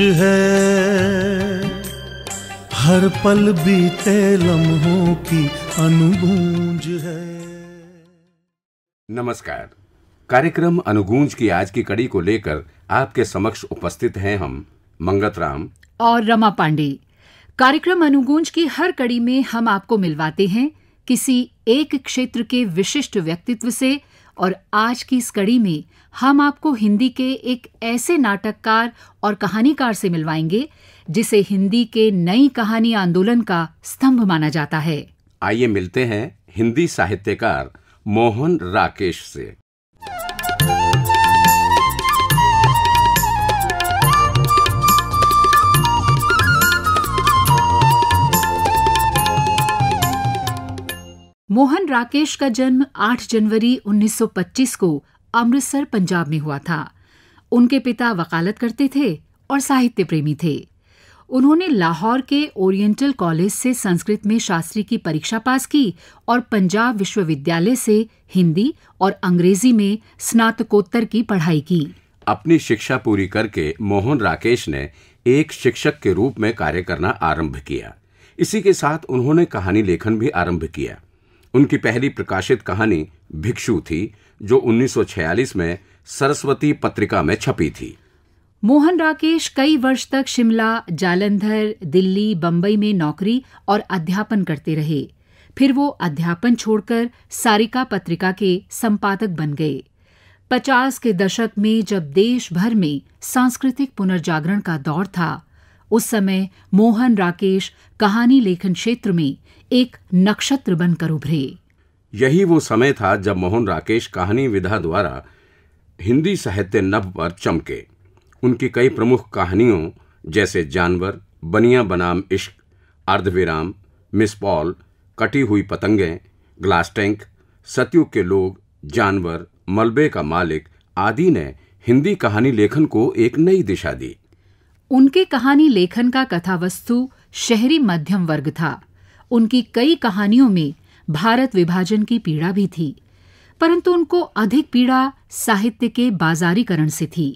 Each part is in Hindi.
तुझ है हर पल बीते लम्हों की अनुगूंज है नमस्कार कार्यक्रम अनुगूंज की आज की कड़ी को लेकर आपके समक्ष उपस्थित हैं हम मंगत राम और रमा पांडे कार्यक्रम अनुगूंज की हर कड़ी में हम आपको मिलवाते हैं किसी एक क्षेत्र के विशिष्ट व्यक्तित्व से और आज की इस कड़ी में हम आपको हिंदी के एक ऐसे नाटककार और कहानीकार से मिलवाएंगे जिसे हिंदी के नई कहानी आंदोलन का स्तंभ माना जाता है आइए मिलते हैं हिंदी साहित्यकार मोहन राकेश से मोहन राकेश का जन्म 8 जनवरी 1925 को अमृतसर पंजाब में हुआ था उनके पिता वकालत करते थे और साहित्य प्रेमी थे उन्होंने लाहौर के ओरिएंटल कॉलेज से संस्कृत में शास्त्री की परीक्षा पास की और पंजाब विश्वविद्यालय से हिंदी और अंग्रेजी में स्नातकोत्तर की पढ़ाई की अपनी शिक्षा पूरी करके मोहन राकेश ने एक शिक्षक के रूप में कार्य करना आरंभ किया इसी के साथ उन्होंने कहानी लेखन भी आरंभ किया उनकी पहली प्रकाशित कहानी भिक्षु थी जो 1946 में सरस्वती पत्रिका में छपी थी मोहन राकेश कई वर्ष तक शिमला जालंधर दिल्ली बम्बई में नौकरी और अध्यापन करते रहे फिर वो अध्यापन छोड़कर सारिका पत्रिका के संपादक बन गए पचास के दशक में जब देश भर में सांस्कृतिक पुनर्जागरण का दौर था उस समय मोहन राकेश कहानी लेखन क्षेत्र में एक नक्षत्र बनकर उभरे यही वो समय था जब मोहन राकेश कहानी विधा द्वारा हिंदी साहित्य नभ पर चमके उनकी कई प्रमुख कहानियों जैसे जानवर बनिया बनाम इश्क अर्धविराम मिस पॉल कटी हुई पतंगें ग्लास टैंक सतयुग के लोग जानवर मलबे का मालिक आदि ने हिंदी कहानी लेखन को एक नई दिशा दी उनके कहानी लेखन का कथावस्तु शहरी मध्यम वर्ग था उनकी कई कहानियों में भारत विभाजन की पीड़ा भी थी परंतु उनको अधिक पीड़ा साहित्य के बाजारीकरण से थी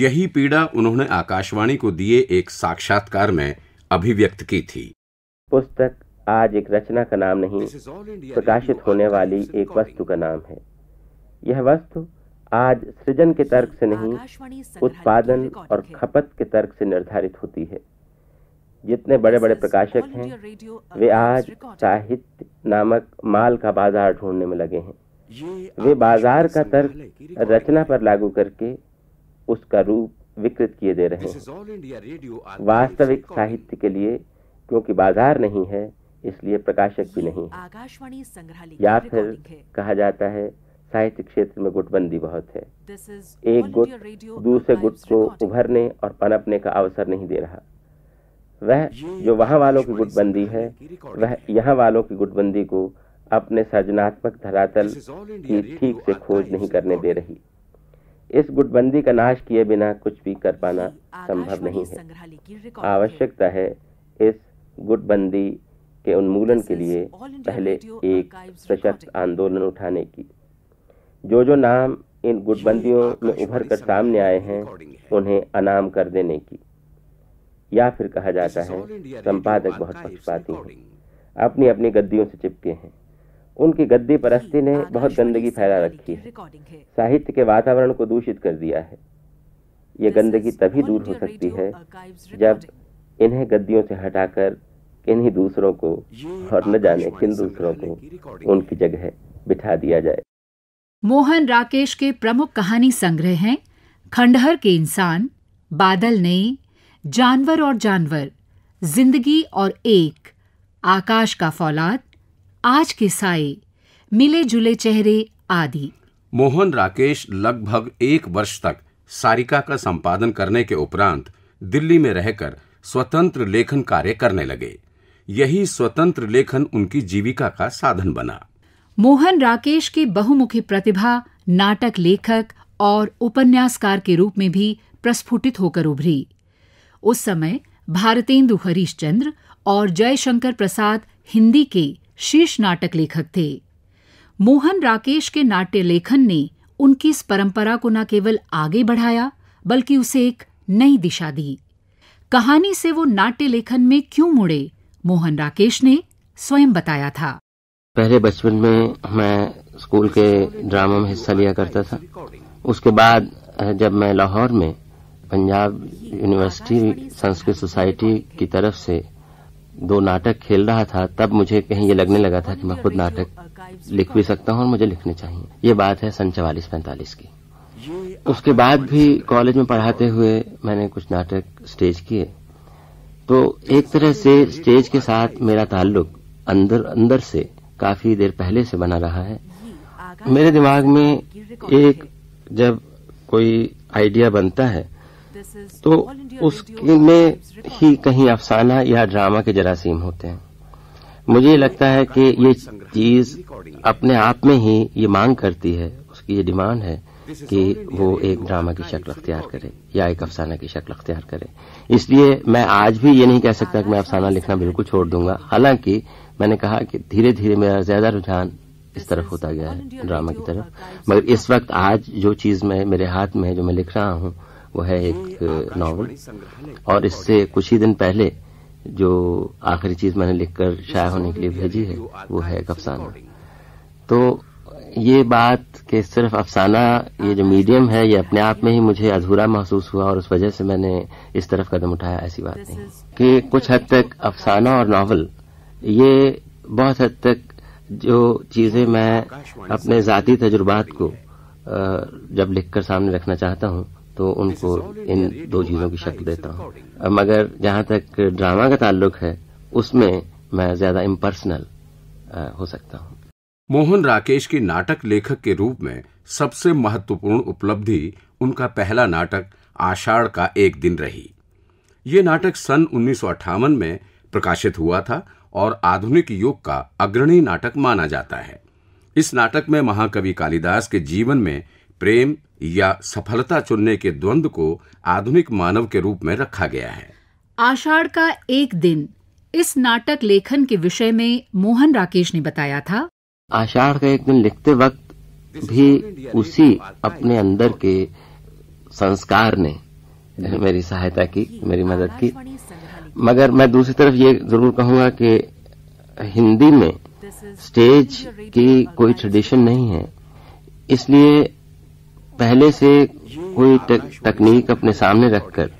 यही पीड़ा उन्होंने आकाशवाणी को दिए एक साक्षात्कार में अभिव्यक्त की थी पुस्तक आज एक रचना का नाम नहीं प्रकाशित होने वाली एक वस्तु का नाम है यह वस्तु आज सृजन के तर्क से नहीं उत्पादन और खपत के तर्क से निर्धारित होती है जितने बड़े बड़े प्रकाशक हैं uh, वे आज साहित्य नामक माल का बाजार ढूंढने में लगे हैं वे बाजार का तर्क रचना पर लागू करके उसका रूप विकृत किए दे रहे हैं वास्तविक साहित्य के लिए क्योंकि बाजार नहीं है इसलिए प्रकाशक भी नहीं आकाशवाणी संग्रहालय या फिर कहा जाता है साहित्य क्षेत्र में गुटबंदी बहुत है एक गुट दूसरे गुट को उभरने और पनपने का अवसर नहीं दे रहा वह जो वहाँ वालों की गुटबंदी है वह यहाँ वालों की गुटबंदी को अपने सृजनात्मक धरातल की ठीक से खोज नहीं करने दे रही इस गुटबंदी का नाश किए बिना कुछ भी कर पाना संभव नहीं है आवश्यकता है इस गुटबंदी के उन्मूलन के लिए पहले एक सशक्त आंदोलन उठाने की जो जो नाम इन गुटबंदियों में उभर कर सामने आए हैं उन्हें अनाम कर देने की या फिर कहा जाता है संपादक बहुत पक्षपाती हैं अपनी अपनी गद्दियों से चिपके हैं उनकी गद्दी परस्ती ने बहुत गंदगी फैला रखी है साहित्य के वातावरण को दूषित कर दिया है ये गंदगी तभी दूर हो सकती है जब इन्हें गद्दियों से हटाकर किन्हीं दूसरों को और न जाने किन दूसरों को उनकी जगह बिठा दिया जाए मोहन राकेश के प्रमुख कहानी संग्रह हैं खंडहर के इंसान बादल नहीं जानवर और जानवर जिंदगी और एक आकाश का फौलाद आज के साए मिले जुले चेहरे आदि मोहन राकेश लगभग एक वर्ष तक सारिका का संपादन करने के उपरांत दिल्ली में रहकर स्वतंत्र लेखन कार्य करने लगे यही स्वतंत्र लेखन उनकी जीविका का साधन बना मोहन राकेश की बहुमुखी प्रतिभा नाटक लेखक और उपन्यासकार के रूप में भी प्रस्फुटित होकर उभरी उस समय भारतेंदु चंद्र और जयशंकर प्रसाद हिंदी के शीर्ष नाटक लेखक थे मोहन राकेश के नाट्य लेखन ने उनकी इस परंपरा को न केवल आगे बढ़ाया बल्कि उसे एक नई दिशा दी कहानी से वो नाट्य लेखन में क्यों मुड़े मोहन राकेश ने स्वयं बताया था पहले बचपन में मैं स्कूल के ड्रामा में हिस्सा लिया करता था उसके बाद जब मैं लाहौर में पंजाब यूनिवर्सिटी संस्कृत सोसाइटी की तरफ से दो नाटक खेल रहा था तब मुझे कहीं ये लगने लगा था कि मैं खुद नाटक लिख भी सकता हूँ और मुझे लिखने चाहिए ये बात है सन चवालीस पैंतालीस की उसके बाद भी कॉलेज में पढ़ाते हुए मैंने कुछ नाटक स्टेज किए तो एक तरह से स्टेज के साथ मेरा ताल्लुक अंदर अंदर से काफी देर पहले से बना रहा है मेरे दिमाग में एक जब कोई आइडिया बनता है तो उसमें ही कहीं अफसाना या ड्रामा के जरासीम होते हैं मुझे लगता है कि ये चीज अपने आप में ही ये मांग करती है उसकी ये डिमांड है कि वो एक ड्रामा की शक्ल अख्तियार करे या एक अफसाना की शक्ल अख्तियार करे इसलिए मैं आज भी ये नहीं कह सकता कि मैं अफसाना लिखना बिल्कुल छोड़ दूंगा हालांकि मैंने कहा कि धीरे धीरे मेरा ज्यादा रुझान इस तरफ होता गया है ड्रामा की तरफ मगर इस वक्त आज जो चीज मैं मेरे हाथ में है जो मैं लिख रहा हूँ वो है एक नावल और इससे कुछ ही दिन पहले जो आखिरी चीज मैंने लिखकर शाया होने के लिए भेजी है वो है एक अफसाना तो ये बात कि सिर्फ अफसाना ये जो मीडियम है ये अपने आप में ही मुझे अधूरा महसूस हुआ और उस वजह से मैंने इस तरफ कदम उठाया ऐसी बात नहीं कि कुछ हद तक अफसाना और नावल ये बहुत हद तक जो चीजें मैं अपने जाती तजुर्बात को जब लिखकर सामने रखना चाहता हूं तो उनको इन दो चीज़ों की शक्ल देता हूँ मगर जहाँ तक ड्रामा का ताल्लुक है उसमें मैं ज़्यादा इम्पर्सनल हो सकता हूँ मोहन राकेश की नाटक लेखक के रूप में सबसे महत्वपूर्ण उपलब्धि उनका पहला नाटक आषाढ़ का एक दिन रही ये नाटक सन उन्नीस में प्रकाशित हुआ था और आधुनिक युग का अग्रणी नाटक माना जाता है इस नाटक में महाकवि कालिदास के जीवन में प्रेम या सफलता चुनने के द्वंद को आधुनिक मानव के रूप में रखा गया है आषाढ़ का एक दिन इस नाटक लेखन के विषय में मोहन राकेश ने बताया था आषाढ़ का एक दिन लिखते वक्त भी उसी अपने अंदर के संस्कार ने मेरी सहायता की मेरी मदद की मगर मैं दूसरी तरफ ये जरूर कहूंगा कि हिंदी में स्टेज की कोई ट्रेडिशन नहीं है इसलिए पहले से कोई तक, तकनीक अपने सामने रखकर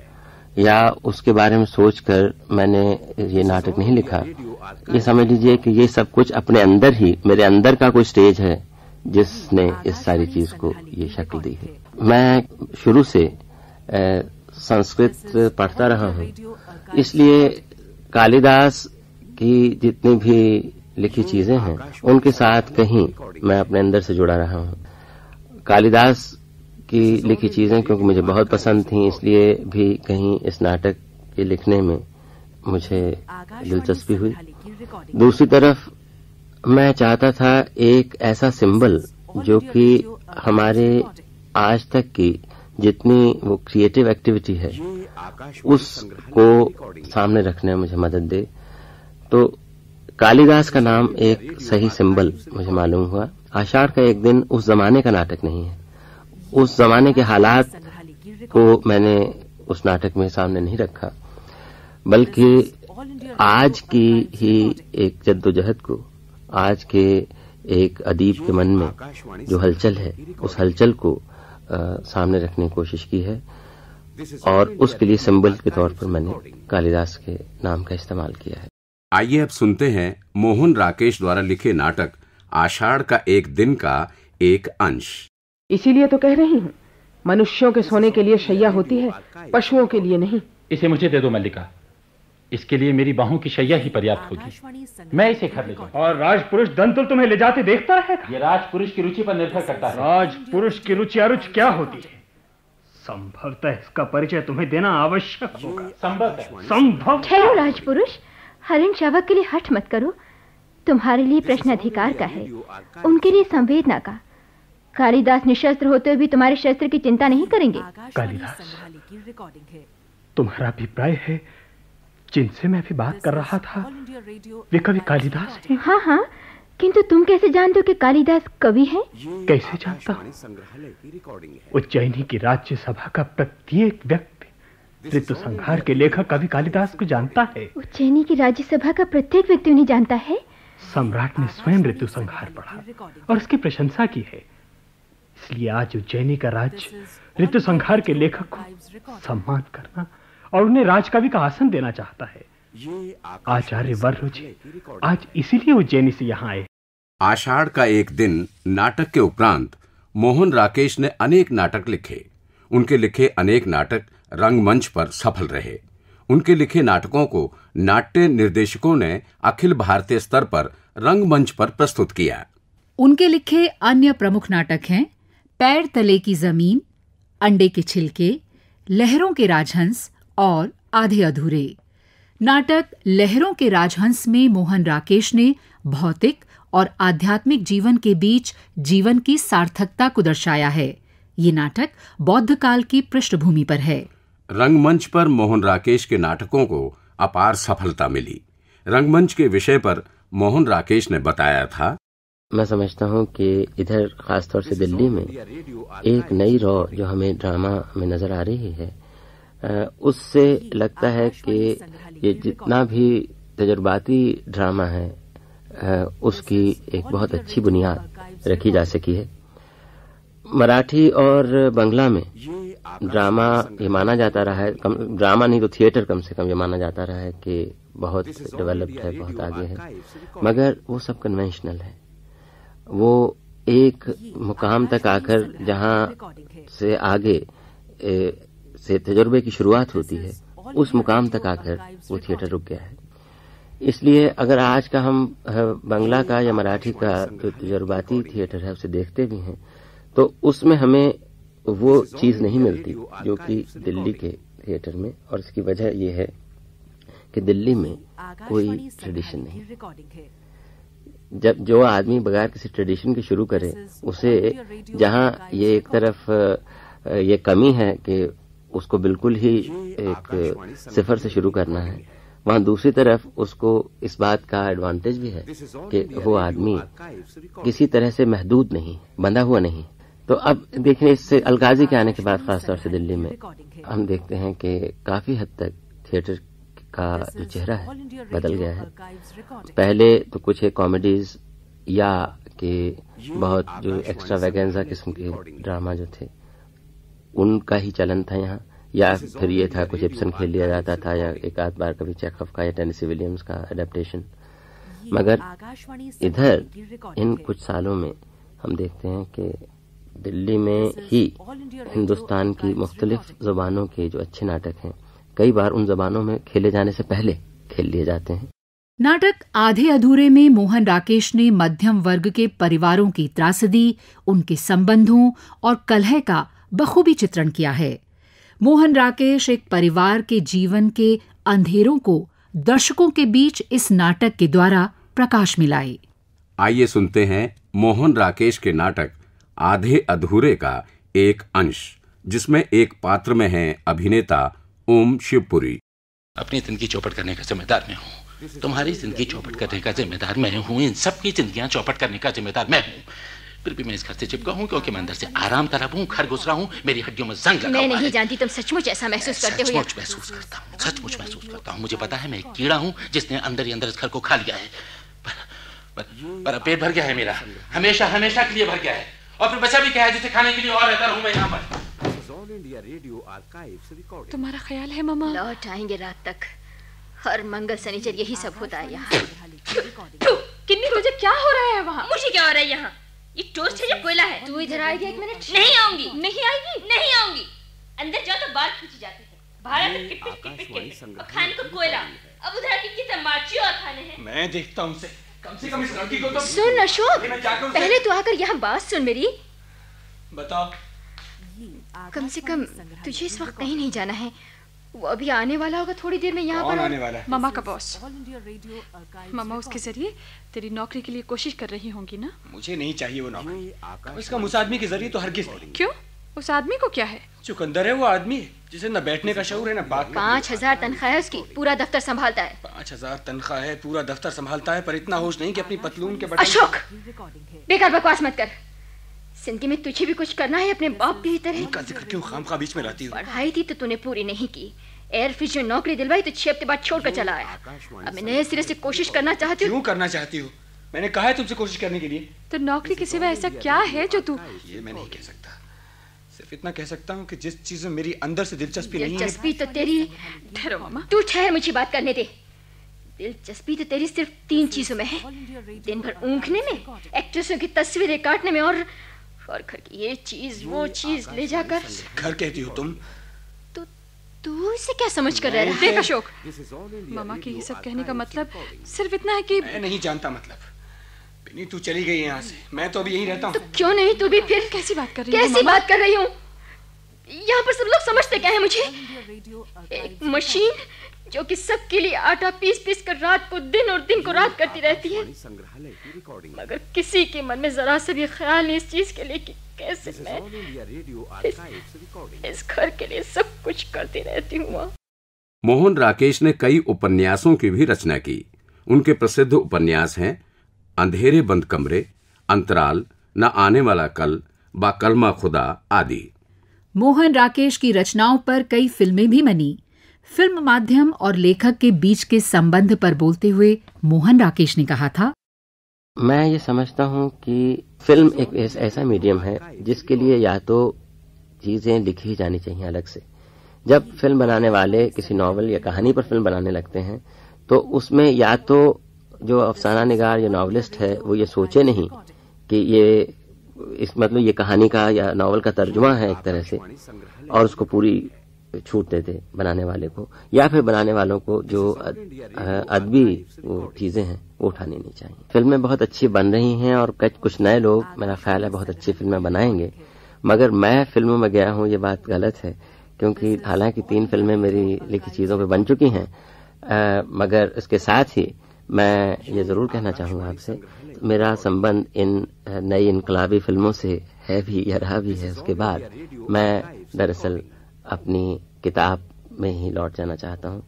या उसके बारे में सोचकर मैंने ये नाटक नहीं लिखा ये समझ लीजिए कि ये सब कुछ अपने अंदर ही मेरे अंदर का कोई स्टेज है जिसने इस सारी चीज को ये शक्ल दी है मैं शुरू से ए, संस्कृत पढ़ता रहा हूँ इसलिए कालिदास की जितनी भी लिखी चीजें हैं उनके साथ कहीं मैं अपने अंदर से जुड़ा रहा हूँ कालिदास की लिखी चीज़ें क्योंकि मुझे बहुत पसंद थी इसलिए भी कहीं इस नाटक के लिखने में मुझे दिलचस्पी हुई दूसरी तरफ मैं चाहता था एक ऐसा सिंबल जो कि uh, हमारे आज तक की जितनी वो क्रिएटिव एक्टिविटी है उसको सामने रखने में मुझे मदद दे तो कालिदास का नाम एक सही सिंबल मुझे मालूम हुआ आषाढ़ का एक दिन उस जमाने का नाटक नहीं है उस जमाने के हालात को मैंने उस नाटक में सामने नहीं रखा बल्कि आज की ही एक जद्दोजहद को आज के एक अदीब के मन में जो हलचल है उस हलचल को आ, सामने रखने की कोशिश की है और उसके लिए सिंबल के तौर पर मैंने कालिदास के नाम का इस्तेमाल किया है आइए अब सुनते हैं मोहन राकेश द्वारा लिखे नाटक आषाढ़ का एक दिन का एक अंश इसीलिए तो कह रही हूँ मनुष्यों के सोने के लिए शैया होती है पशुओं के लिए नहीं इसे मुझे दे दो मल्लिका इसके लिए मेरी बाहों की शैया ही पर्याप्त होगी मैं इसे घर ले जाऊं और राजपुरुष दंतुल तुम्हें ले जाते देखता रहेगा ये राजपुरुष की रुचि पर निर्भर करता है राजपुरुष की रुचि अरुचि क्या होती है संभवतः इसका परिचय तुम्हें देना आवश्यक होगा संभव संभव ठहरो राजपुरुष हरिण शवक के लिए हट मत करो तुम्हारे लिए प्रश्न अधिकार का है उनके लिए संवेदना का कालिदास निशस्त्र होते हुए भी तुम्हारे शस्त्र की चिंता नहीं करेंगे कालिदास तुम्हारा अभिप्राय है जिनसे मैं अभी बात कर रहा था वे कवि कालिदास हैं हाँ हाँ किंतु तुम कैसे जानते हो कि कालिदास कवि है कैसे जानता हूँ उज्जैनी की राज्य सभा का प्रत्येक व्यक्ति ऋतु संहार के लेखक कवि कालिदास को जानता है उज्जैनी की राज्य सभा का प्रत्येक व्यक्ति उन्हें जानता है सम्राट ने स्वयं ऋतु संहार पढ़ा और उसकी प्रशंसा की है इसलिए आज उज्जैनी का राज ऋतु संहार के लेखक को सम्मान करना और उन्हें राजकवि का आसन देना चाहता है आचार्य वर्ष जी आज इसीलिए उज्जैनी से यहाँ आए आषाढ़ का एक दिन नाटक के उपरांत मोहन राकेश ने अनेक नाटक लिखे उनके लिखे अनेक नाटक रंगमंच पर सफल रहे उनके लिखे नाटकों को नाट्य निर्देशकों ने अखिल भारतीय स्तर पर रंगमंच पर प्रस्तुत किया उनके लिखे अन्य प्रमुख नाटक हैं पैर तले की जमीन अंडे के छिलके लहरों के राजहंस और आधे अधूरे नाटक लहरों के राजहंस में मोहन राकेश ने भौतिक और आध्यात्मिक जीवन के बीच जीवन की सार्थकता को दर्शाया है ये नाटक बौद्ध काल की पृष्ठभूमि पर है रंगमंच पर मोहन राकेश के नाटकों को अपार सफलता मिली रंगमंच के विषय पर मोहन राकेश ने बताया था मैं समझता हूँ कि इधर खासतौर से दिल्ली में एक नई रॉ जो हमें ड्रामा में नजर आ रही है उससे लगता है कि ये जितना भी तजुर्बाती ड्रामा है उसकी एक बहुत अच्छी बुनियाद रखी जा सकी है मराठी और बंगला में ड्रामा ये माना जाता रहा है कम, ड्रामा नहीं तो थिएटर कम से कम ये माना जाता रहा है कि बहुत डेवलप्ड है बहुत आगे है मगर वो सब कन्वेंशनल है वो एक मुकाम तक आकर जहाँ से आगे ए, से तजुर्बे की शुरुआत होती है उस मुकाम तक आकर वो थिएटर रुक गया है इसलिए अगर आज का हम बंगला का या मराठी का जो तजुर्बाती थिएटर है उसे देखते भी हैं तो उसमें हमें वो चीज नहीं मिलती जो कि दिल्ली के थिएटर में और इसकी वजह यह है कि दिल्ली में कोई ट्रेडिशन नहीं जब जो आदमी बगैर किसी ट्रेडिशन के शुरू करे उसे जहाँ ये एक तरफ ये कमी है कि उसको बिल्कुल ही एक सिफर से शुरू करना है वहां दूसरी तरफ उसको इस बात का एडवांटेज भी है कि वो आदमी किसी तरह से महदूद नहीं बंधा हुआ नहीं तो अब देखें इससे अलगाजी के आने के बाद खासतौर से दिल्ली में हम देखते हैं कि काफी हद तक थिएटर का जो चेहरा है बदल गया है पहले तो कुछ है कॉमेडीज या कि बहुत जो एक्स्ट्रा वैगेंजा किस्म के ड्रामा जो थे उनका ही चलन था यहाँ या फिर ये था कुछ एप्सन खेल लिया जाता था या एक आध बार कभी चेकअप का या टेनिसी विलियम्स का अडेप्टेशन मगर इधर इन कुछ सालों में हम देखते हैं कि दिल्ली में ही हिंदुस्तान की मुख्तलिफ ज़ुबानों के जो अच्छे नाटक हैं कई बार उन जबानों में खेले जाने से पहले खेल लिए जाते हैं नाटक आधे अधूरे में मोहन राकेश ने मध्यम वर्ग के परिवारों की त्रासदी उनके संबंधों और कलह का बखूबी चित्रण किया है मोहन राकेश एक परिवार के जीवन के अंधेरों को दर्शकों के बीच इस नाटक के द्वारा प्रकाश मिलाए आइए सुनते हैं मोहन राकेश के नाटक आधे अधूरे का एक अंश जिसमें एक पात्र में है अभिनेता ओम शिवपुरी अपनी जिंदगी चौपट करने का जिम्मेदार मैं हूँ तुम्हारी जिंदगी चौपट करने का जिम्मेदार मैं हूँ इन सबकी जिंदगी चौपट करने का जिम्मेदार मैं हूँ फिर भी मैं इस घर से चिपका हूँ क्योंकि मैं अंदर से आराम तलब हूँ घर घुस रहा हूँ मेरी हड्डियों में जंग लगा मैं नहीं जानती तुम सचमुच ऐसा महसूस करते हो सचमुच महसूस करता हूँ सचमुच महसूस करता हूँ मुझे पता है मैं एक कीड़ा हूँ जिसने अंदर ही अंदर इस घर को खा लिया है पर पर पेट भर गया है मेरा हमेशा हमेशा के लिए भर गया है और फिर बचा भी क्या है जिसे खाने के लिए और रहता हूँ मैं यहाँ पर All India Radio archives record तुम्हारा ख्याल है मामा लौट आएंगे रात तक हर मंगल शनिचर यही सब होता है यहाँ किन्नी तुझे क्या हो रहा है वहाँ मुझे क्या हो रहा है यहाँ ये टोस्ट है या कोयला है तू इधर आएगी एक मिनट नहीं आऊंगी नहीं आएगी नहीं आऊंगी अंदर जाओ तो बाहर खींची जाती है खाने को कोयला अब उधर की कितना माची और खाने हैं मैं देखता हूँ कम से कम इस लड़की को तो सुन अशोक पहले तू आकर यहाँ बात सुन मेरी बताओ कम से कम तुझे इस वक्त कहीं नहीं जाना है वो अभी आने वाला होगा थोड़ी देर में यहाँ पर आने वाला है मामा का बॉस मामा उसके जरिए तेरी नौकरी के लिए कोशिश कर रही होंगी ना मुझे नहीं चाहिए वो नौकरी इसका उस आदमी के जरिए तो किस क्यों उस आदमी को क्या है चुकंदर है वो आदमी जिसे न बैठने का शौर है न बात पाँच हजार तनख्वाह है उसकी पूरा दफ्तर संभालता है पाँच हजार तनख्वाह है पूरा दफ्तर संभालता है पर इतना होश नहीं कि अपनी पतलून के अशोक बेकार बकवास मत कर जिंदगी में तुझे भी कुछ करना है अपने बाप की तरह उनका जिक्र क्यों खाम खा बीच में रहती हूँ पढ़ाई थी तो तूने पूरी नहीं की एयर एयरफिश में नौकरी दिलवाई तो छह हफ्ते बाद छोड़कर चला आया अब मैं नए सिरे से कोशिश करना चाहती हूँ करना चाहती हूँ मैंने कहा है तुमसे कोशिश करने के लिए तो नौकरी के सिवा तो ऐसा क्या है जो तू ये मैं नहीं कह सकता सिर्फ इतना कह सकता हूँ कि जिस चीज में मेरी अंदर से दिलचस्पी नहीं है दिलचस्पी तो तेरी ठहरो मामा तू ठहर मुझे बात करने दे दिलचस्पी तो तेरी सिर्फ तीन चीजों में है दिन भर ऊंघने में एक्ट्रेसों की तस्वीरें काटने में और और घर की ये चीज वो चीज ले जाकर घर कहती हो तुम तो तू तो इसे क्या समझ कर रहा है अशोक मामा के ये सब कहने का मतलब सिर्फ इतना है कि मैं नहीं जानता मतलब बिनी तू चली गई यहाँ से मैं तो अभी यही रहता हूँ तो क्यों नहीं तू भी फिर कैसी बात कर रही कैसी बात कर रही हूँ यहाँ पर सब लोग समझते क्या है मुझे एक मशीन जो कि सबके लिए आटा पीस पीस कर रात को दिन और दिन को रात करती रहती है संग्रहालय की रिकॉर्डिंग मगर किसी के मन में जरा सा भी ख्याल नहीं इस चीज के लिए कि कैसे मैं इस, इस घर के लिए सब कुछ करती रहती हूँ मोहन राकेश ने कई उपन्यासों की भी रचना की उनके प्रसिद्ध उपन्यास हैं अंधेरे बंद कमरे अंतराल न आने वाला कल बा कलमा खुदा आदि मोहन राकेश की रचनाओं पर कई फिल्में भी बनी फिल्म माध्यम और लेखक के बीच के संबंध पर बोलते हुए मोहन राकेश ने कहा था मैं ये समझता हूँ कि फिल्म एक ऐसा मीडियम है जिसके लिए या तो चीजें लिखी जानी चाहिए अलग से जब फिल्म बनाने वाले किसी नावल या कहानी पर फिल्म बनाने लगते हैं तो उसमें या तो जो अफसाना निगार या नावलिस्ट है वो ये सोचे नहीं कि ये इस मतलब ये कहानी का या नावल का तर्जुमा है एक तरह से और उसको पूरी छूट देते बनाने वाले को या फिर बनाने वालों को जो अदबी वो चीजें हैं वो उठानी नहीं चाहिए फिल्में बहुत अच्छी बन रही हैं और कुछ नए लोग हाँ, मेरा हाँ, ख्याल है बहुत अच्छी फिल्में बनाएंगे मगर मैं फिल्मों में गया हूँ ये बात गलत है क्योंकि हालांकि तीन फिल्में मेरी लिखी चीजों पर बन चुकी हैं मगर उसके साथ ही मैं ये जरूर कहना चाहूंगा आपसे मेरा संबंध इन नई इनकलाबी फिल्मों से है भी या रहा भी है उसके बाद मैं दरअसल अपनी किताब में ही लौट जाना चाहता हूँ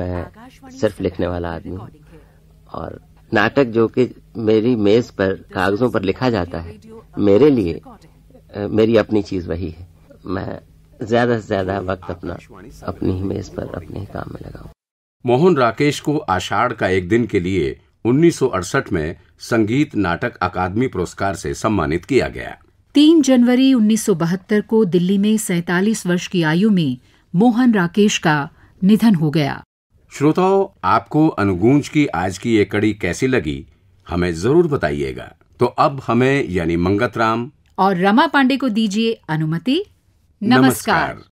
मैं सिर्फ लिखने वाला आदमी हूँ और नाटक जो कि मेरी मेज पर कागजों पर लिखा जाता है मेरे लिए मेरी अपनी चीज वही है मैं ज्यादा से ज्यादा वक्त अपना अपनी ही मेज पर अपने ही काम में लगाऊ मोहन राकेश को आषाढ़ का एक दिन के लिए 1968 में संगीत नाटक अकादमी पुरस्कार से सम्मानित किया गया तीन जनवरी 1972 को दिल्ली में सैतालीस वर्ष की आयु में मोहन राकेश का निधन हो गया श्रोताओं आपको अनुगूंज की आज की ये कड़ी कैसी लगी हमें जरूर बताइएगा तो अब हमें यानी मंगत राम और रमा पांडे को दीजिए अनुमति नमस्कार, नमस्कार।